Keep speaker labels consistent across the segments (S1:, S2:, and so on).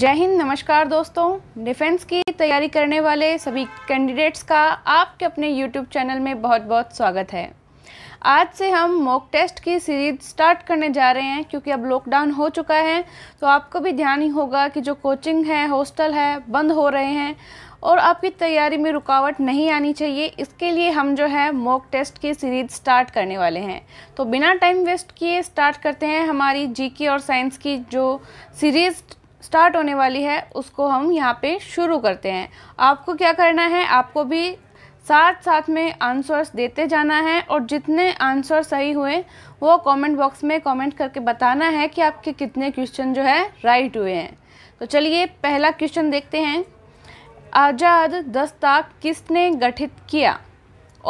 S1: जय हिंद नमस्कार दोस्तों डिफेंस की तैयारी करने वाले सभी कैंडिडेट्स का आपके अपने यूट्यूब चैनल में बहुत बहुत स्वागत है आज से हम मॉक टेस्ट की सीरीज स्टार्ट करने जा रहे हैं क्योंकि अब लॉकडाउन हो चुका है तो आपको भी ध्यान ही होगा कि जो कोचिंग है हॉस्टल है बंद हो रहे हैं और आपकी तैयारी में रुकावट नहीं आनी चाहिए इसके लिए हम जो है मॉक टेस्ट की सीरीज स्टार्ट करने वाले हैं तो बिना टाइम वेस्ट किए स्टार्ट करते हैं हमारी जीके और साइंस की जो सीरीज़ स्टार्ट होने वाली है उसको हम यहाँ पे शुरू करते हैं आपको क्या करना है आपको भी साथ साथ में आंसर्स देते जाना है और जितने आंसर सही हुए वो कमेंट बॉक्स में कमेंट करके बताना है कि आपके कितने क्वेश्चन जो है राइट हुए हैं तो चलिए पहला क्वेश्चन देखते हैं आज़ाद दस्ता किसने गठित किया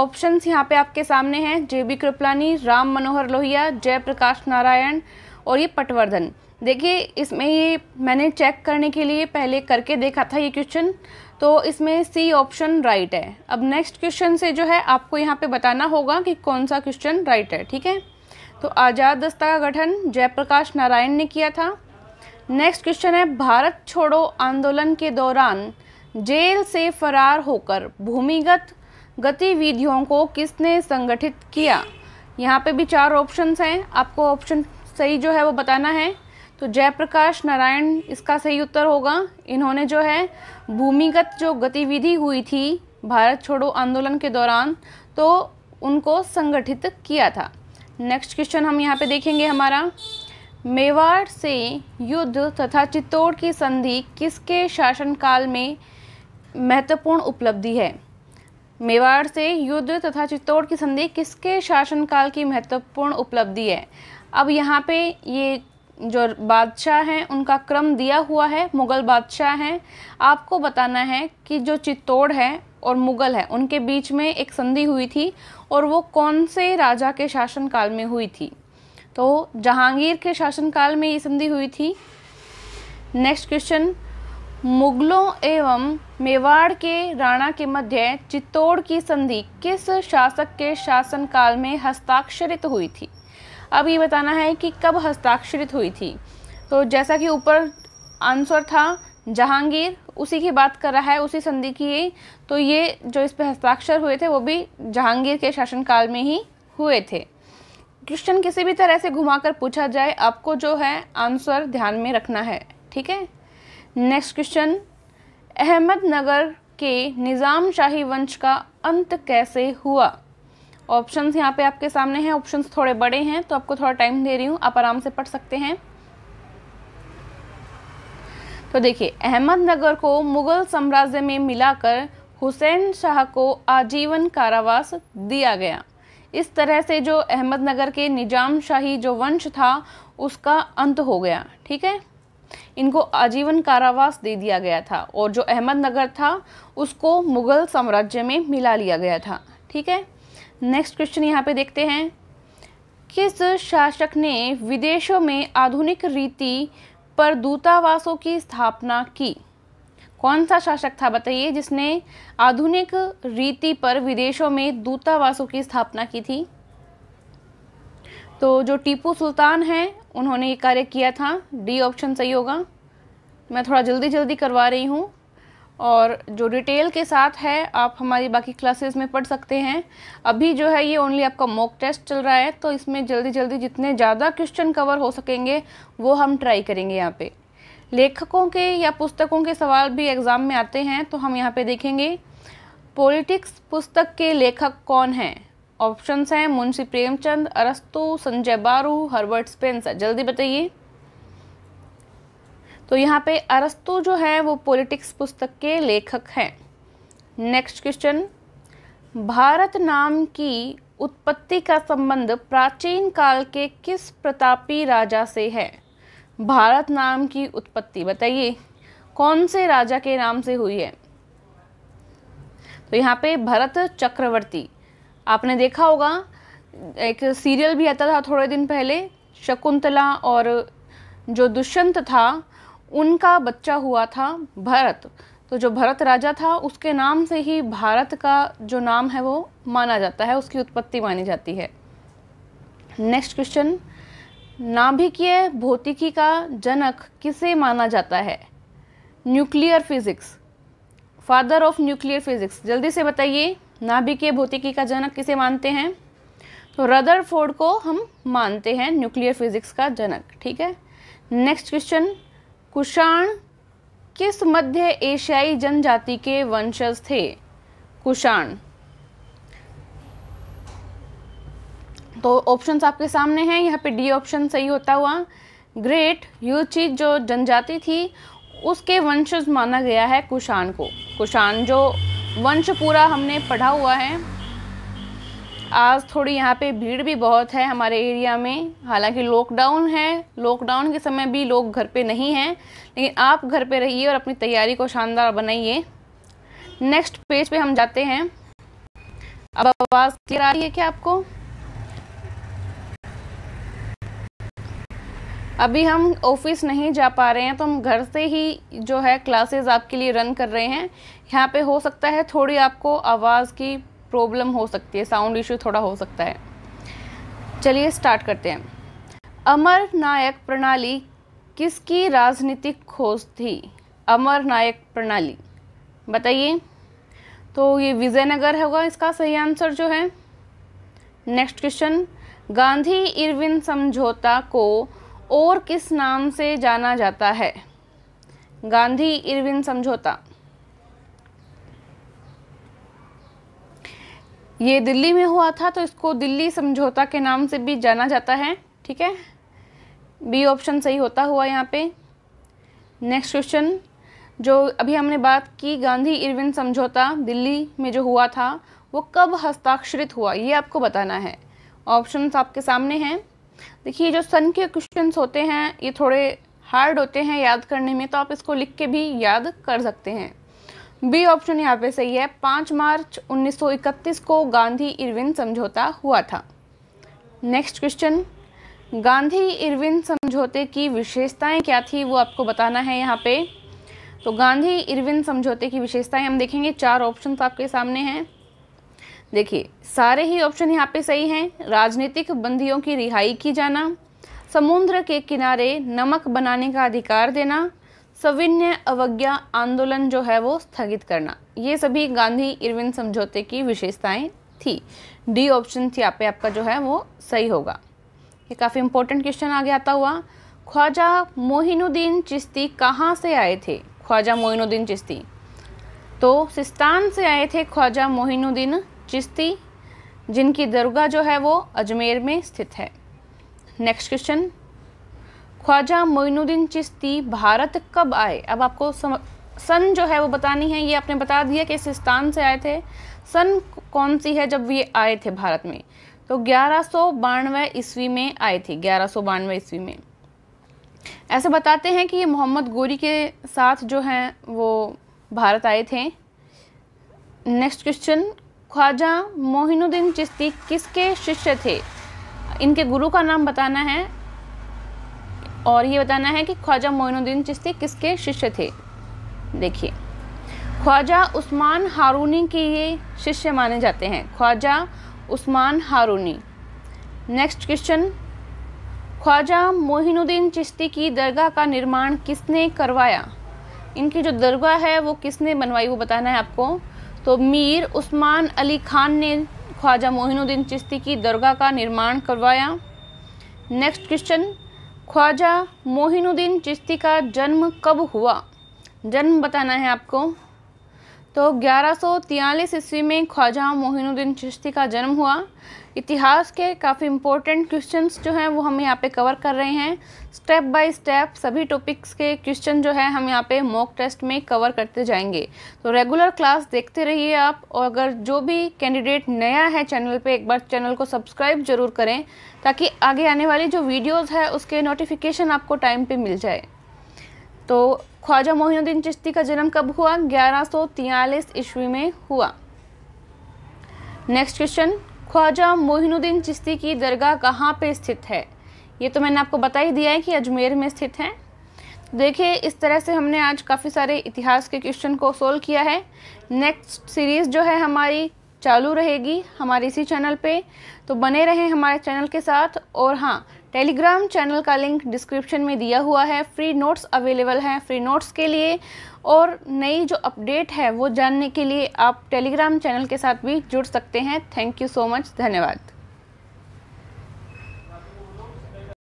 S1: ऑप्शंस यहाँ पे आपके सामने हैं जे बी कृपलानी राम मनोहर लोहिया जयप्रकाश नारायण और ये पटवर्धन देखिए इसमें ये मैंने चेक करने के लिए पहले करके देखा था ये क्वेश्चन तो इसमें सी ऑप्शन राइट है अब नेक्स्ट क्वेश्चन से जो है आपको यहाँ पे बताना होगा कि कौन सा क्वेश्चन राइट है ठीक है तो आज़ाद दस्ता का गठन जयप्रकाश नारायण ने किया था नेक्स्ट क्वेश्चन है भारत छोड़ो आंदोलन के दौरान जेल से फरार होकर भूमिगत गतिविधियों को किसने संगठित किया यहाँ पे भी चार ऑप्शंस हैं आपको ऑप्शन सही जो है वो बताना है तो जयप्रकाश नारायण इसका सही उत्तर होगा इन्होंने जो है भूमिगत जो गतिविधि हुई थी भारत छोड़ो आंदोलन के दौरान तो उनको संगठित किया था नेक्स्ट क्वेश्चन हम यहाँ पे देखेंगे हमारा मेवाड़ से युद्ध तथा चित्तौड़ की संधि किसके शासनकाल में महत्वपूर्ण उपलब्धि है मेवाड़ से युद्ध तथा चित्तौड़ की संधि किसके शासनकाल की महत्वपूर्ण उपलब्धि है अब यहाँ पे ये जो बादशाह हैं उनका क्रम दिया हुआ है मुग़ल बादशाह हैं आपको बताना है कि जो चित्तौड़ है और मुग़ल है उनके बीच में एक संधि हुई थी और वो कौन से राजा के शासनकाल में हुई थी तो जहांगीर के शासनकाल में ये संधि हुई थी नेक्स्ट क्वेश्चन मुगलों एवं मेवाड़ के राणा के मध्य चित्तौड़ की संधि किस शासक के शासनकाल में हस्ताक्षरित हुई थी अब ये बताना है कि कब हस्ताक्षरित हुई थी तो जैसा कि ऊपर आंसर था जहांगीर उसी की बात कर रहा है उसी संधि की ये तो ये जो इस पर हस्ताक्षर हुए थे वो भी जहांगीर के शासनकाल में ही हुए थे क्वेश्चन किसी भी तरह से घुमाकर पूछा जाए आपको जो है आंसर ध्यान में रखना है ठीक है नेक्स्ट क्वेश्चन अहमदनगर के निज़ाम शाही वंश का अंत कैसे हुआ ऑप्शन यहाँ पे आपके सामने हैं ऑप्शन थोड़े बड़े हैं तो आपको थोड़ा टाइम दे रही हूँ आप आराम से पढ़ सकते हैं तो देखिए अहमदनगर को मुगल साम्राज्य में मिलाकर हुसैन शाह को आजीवन कारावास दिया गया इस तरह से जो अहमदनगर के निजाम शाही जो वंश था उसका अंत हो गया ठीक है इनको आजीवन कारावास दे दिया गया था और जो अहमदनगर था उसको मुगल साम्राज्य में मिला लिया गया था ठीक है नेक्स्ट क्वेश्चन यहाँ पे देखते हैं किस शासक ने विदेशों में आधुनिक रीति पर दूतावासों की स्थापना की कौन सा शासक था बताइए जिसने आधुनिक रीति पर विदेशों में दूतावासों की स्थापना की थी तो जो टीपू सुल्तान हैं उन्होंने ये कार्य किया था डी ऑप्शन सही होगा मैं थोड़ा जल्दी जल्दी करवा रही हूँ और जो डिटेल के साथ है आप हमारी बाकी क्लासेस में पढ़ सकते हैं अभी जो है ये ओनली आपका मॉक टेस्ट चल रहा है तो इसमें जल्दी जल्दी जितने ज़्यादा क्वेश्चन कवर हो सकेंगे वो हम ट्राई करेंगे यहाँ पे लेखकों के या पुस्तकों के सवाल भी एग्ज़ाम में आते हैं तो हम यहाँ पे देखेंगे पॉलिटिक्स पुस्तक के लेखक कौन हैं ऑप्शन हैं मुंशी प्रेमचंद अरस्तु संजय बारू हर्बर्ट स्पेंसर जल्दी बताइए तो यहाँ पे अरस्तु जो है वो पॉलिटिक्स पुस्तक के लेखक हैं नेक्स्ट क्वेश्चन भारत नाम की उत्पत्ति का संबंध प्राचीन काल के किस प्रतापी राजा से है भारत नाम की उत्पत्ति बताइए कौन से राजा के नाम से हुई है तो यहाँ पे भरत चक्रवर्ती आपने देखा होगा एक सीरियल भी आता था थोड़े दिन पहले शकुंतला और जो दुष्यंत था उनका बच्चा हुआ था भरत तो जो भरत राजा था उसके नाम से ही भारत का जो नाम है वो माना जाता है उसकी उत्पत्ति मानी जाती है नेक्स्ट क्वेश्चन नाभिकीय भौतिकी का जनक किसे माना जाता है nuclear physics father of nuclear physics जल्दी से बताइए नाभिकीय भौतिकी का जनक किसे मानते हैं तो रदरफोर्ड को हम मानते हैं न्यूक्लियर फिजिक्स का जनक ठीक है नेक्स्ट क्वेश्चन कुषाण किस मध्य एशियाई जनजाति के वंशज थे कुषाण तो ऑप्शंस आपके सामने हैं यहाँ पे डी ऑप्शन सही होता हुआ ग्रेट यूची जो जनजाति थी उसके वंशज माना गया है कुषाण को कुषाण जो वंश पूरा हमने पढ़ा हुआ है आज थोड़ी यहाँ पे भीड़ भी बहुत है हमारे एरिया में हालांकि लॉकडाउन है लॉकडाउन के समय भी लोग घर पे नहीं हैं लेकिन आप घर पे रहिए और अपनी तैयारी को शानदार बनाइए नेक्स्ट पेज पे हम जाते हैं अब आवाज़ क्लियर आ रही है क्या आपको अभी हम ऑफिस नहीं जा पा रहे हैं तो हम घर से ही जो है क्लासेस आपके लिए रन कर रहे हैं यहाँ पे हो सकता है थोड़ी आपको आवाज़ की प्रॉब्लम हो सकती है साउंड इशू थोड़ा हो सकता है चलिए स्टार्ट करते हैं अमर नायक प्रणाली किसकी राजनीतिक खोज थी अमर नायक प्रणाली बताइए तो ये विजयनगर होगा इसका सही आंसर जो है नेक्स्ट क्वेश्चन गांधी इरविन समझौता को और किस नाम से जाना जाता है गांधी इरविन समझौता ये दिल्ली में हुआ था तो इसको दिल्ली समझौता के नाम से भी जाना जाता है ठीक है बी ऑप्शन सही होता हुआ यहाँ पे नेक्स्ट क्वेश्चन जो अभी हमने बात की गांधी इरविन समझौता दिल्ली में जो हुआ था वो कब हस्ताक्षरित हुआ ये आपको बताना है ऑप्शन आपके सामने हैं देखिए जो सन के क्वेश्चन होते हैं ये थोड़े हार्ड होते हैं याद करने में तो आप इसको लिख के भी याद कर सकते हैं बी ऑप्शन यहाँ पे सही है पाँच मार्च 1931 को गांधी इरविन समझौता हुआ था नेक्स्ट क्वेश्चन गांधी इरविन समझौते की विशेषताएं क्या थी वो आपको बताना है यहाँ पे तो गांधी इरविन समझौते की विशेषताएं हम देखेंगे चार ऑप्शन आपके सामने हैं देखिए सारे ही ऑप्शन यहाँ पे सही हैं राजनीतिक बंदियों की रिहाई की जाना समुद्र के किनारे नमक बनाने का अधिकार देना सविन्य अवज्ञा आंदोलन जो है वो स्थगित करना ये सभी गांधी इरविन समझौते की विशेषताएं थी डी ऑप्शन आप पे आपका जो है वो सही होगा ये काफ़ी इंपॉर्टेंट क्वेश्चन आगे आता हुआ ख्वाजा मोहिनुद्दीन चिश्ती कहाँ से आए थे ख्वाजा मोहिनुद्दीन चिश्ती तो सिस्तान से आए थे ख्वाजा मोहिनुद्दीन चिश्ती जिनकी दरगाह जो है वो अजमेर में स्थित है नेक्स्ट क्वेश्चन ख्वाजा मोइनुद्दीन चिश्ती भारत कब आए अब आपको सम... सन जो है वो बतानी है ये आपने बता दिया कि इस स्थान से आए थे सन कौन सी है जब ये आए थे भारत में तो ग्यारह सौ बानवे ईस्वी में आए थे ग्यारह सौ बानवे ईस्वी में ऐसे बताते हैं कि ये मोहम्मद गोरी के साथ जो हैं वो भारत आए थे नेक्स्ट क्वेश्चन ख्वाजा मोहिनुद्दीन चिश्ती किसके शिष्य थे इनके गुरु का नाम बताना है और ये बताना है कि ख्वाजा मोइनुद्दीन चिश्ती किसके शिष्य थे देखिए ख्वाजा उस्मान हारूनी के ये शिष्य माने जाते हैं ख्वाजा उस्मान हारूनी नेक्स्ट क्वेश्चन ख्वाजा मोहिनुद्दीन चिश्ती की दरगाह का निर्माण किसने करवाया इनकी जो दरगाह है वो किसने बनवाई वो बताना है आपको तो मीर उस्मान अली खान ने ख्वाजा मोहिनुद्दीन चिश्ती की दरगाह का निर्माण करवाया नेक्स्ट क्वेश्चन ख्वाजा मोहिनुद्दीन चिश्ती का जन्म कब हुआ जन्म बताना है आपको तो ग्यारह ईस्वी में ख्वाजा मोहिनुद्दीन चिश्ती का जन्म हुआ इतिहास के काफ़ी इम्पोर्टेंट क्वेश्चंस जो हैं वो हम यहाँ पे कवर कर रहे हैं स्टेप बाय स्टेप सभी टॉपिक्स के क्वेश्चन जो है हम यहाँ पे मॉक टेस्ट में कवर करते जाएंगे तो रेगुलर क्लास देखते रहिए आप और अगर जो भी कैंडिडेट नया है चैनल पे एक बार चैनल को सब्सक्राइब ज़रूर करें ताकि आगे आने वाली जो वीडियोज़ है उसके नोटिफिकेशन आपको टाइम पर मिल जाए तो ख्वाजा मोहिनुद्दीन चिश्ती का जन्म कब हुआ ग्यारह ईस्वी में हुआ नेक्स्ट क्वेश्चन ख्वाजा मोहिनुद्दीन चिश्ती की दरगाह कहाँ पे स्थित है ये तो मैंने आपको बता ही दिया है कि अजमेर में स्थित है देखिए इस तरह से हमने आज काफ़ी सारे इतिहास के क्वेश्चन को सोल्व किया है नेक्स्ट सीरीज़ जो है हमारी चालू रहेगी हमारे इसी चैनल पे तो बने रहें हमारे चैनल के साथ और हाँ टेलीग्राम चैनल का लिंक डिस्क्रिप्शन में दिया हुआ है फ्री नोट्स अवेलेबल हैं फ्री नोट्स के लिए और नई जो अपडेट है वो जानने के लिए आप टेलीग्राम चैनल के साथ भी जुड़ सकते हैं थैंक यू सो मच धन्यवाद